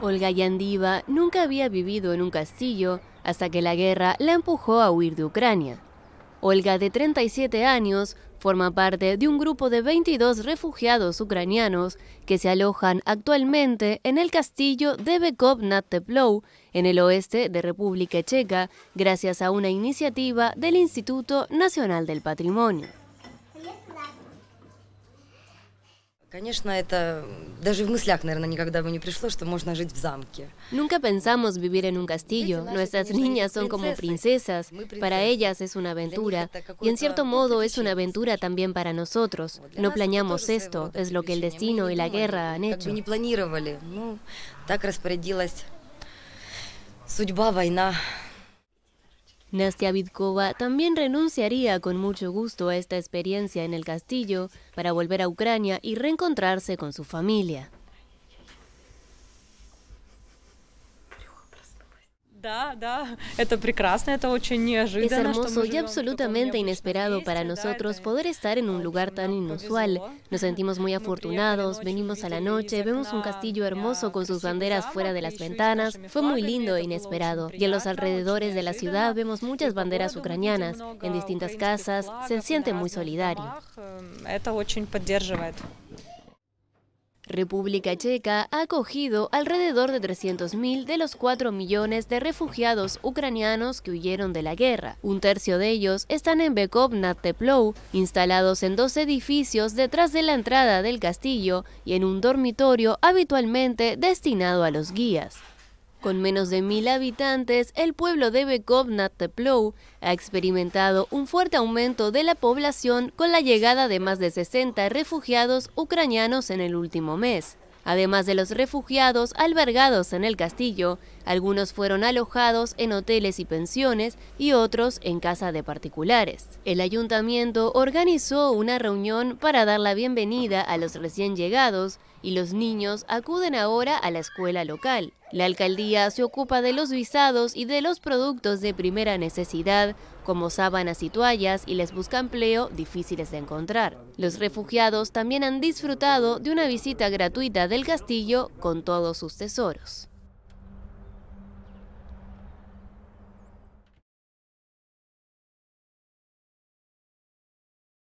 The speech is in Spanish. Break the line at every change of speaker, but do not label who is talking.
Olga Yandiva nunca había vivido en un castillo hasta que la guerra la empujó a huir de Ucrania. Olga, de 37 años, forma parte de un grupo de 22 refugiados ucranianos que se alojan actualmente en el castillo de Bekov en el oeste de República Checa, gracias a una iniciativa del Instituto Nacional del Patrimonio. Nunca pensamos vivir en un castillo. Nuestras niñas son como princesas. Para ellas es una aventura. Y en cierto modo es una aventura también para nosotros. No planeamos esto. Es lo que el destino y la guerra han hecho. Nastia Vidkova también renunciaría con mucho gusto a esta experiencia en el castillo para volver a Ucrania y reencontrarse con su familia. Es hermoso y absolutamente inesperado para nosotros poder estar en un lugar tan inusual. Nos sentimos muy afortunados, venimos a la noche, vemos un castillo hermoso con sus banderas fuera de las ventanas. Fue muy lindo e inesperado. Y en los alrededores de la ciudad vemos muchas banderas ucranianas. En distintas casas se siente muy solidario. Em, República Checa ha acogido alrededor de 300.000 de los 4 millones de refugiados ucranianos que huyeron de la guerra. Un tercio de ellos están en Bekovna Teplou, instalados en dos edificios detrás de la entrada del castillo y en un dormitorio habitualmente destinado a los guías. Con menos de mil habitantes, el pueblo de Bekovna Teplou ha experimentado un fuerte aumento de la población con la llegada de más de 60 refugiados ucranianos en el último mes. Además de los refugiados albergados en el castillo, algunos fueron alojados en hoteles y pensiones y otros en casa de particulares. El ayuntamiento organizó una reunión para dar la bienvenida a los recién llegados y los niños acuden ahora a la escuela local. La alcaldía se ocupa de los visados y de los productos de primera necesidad, como sábanas y toallas, y les busca empleo difíciles de encontrar. Los refugiados también han disfrutado de una visita gratuita del castillo con todos sus tesoros.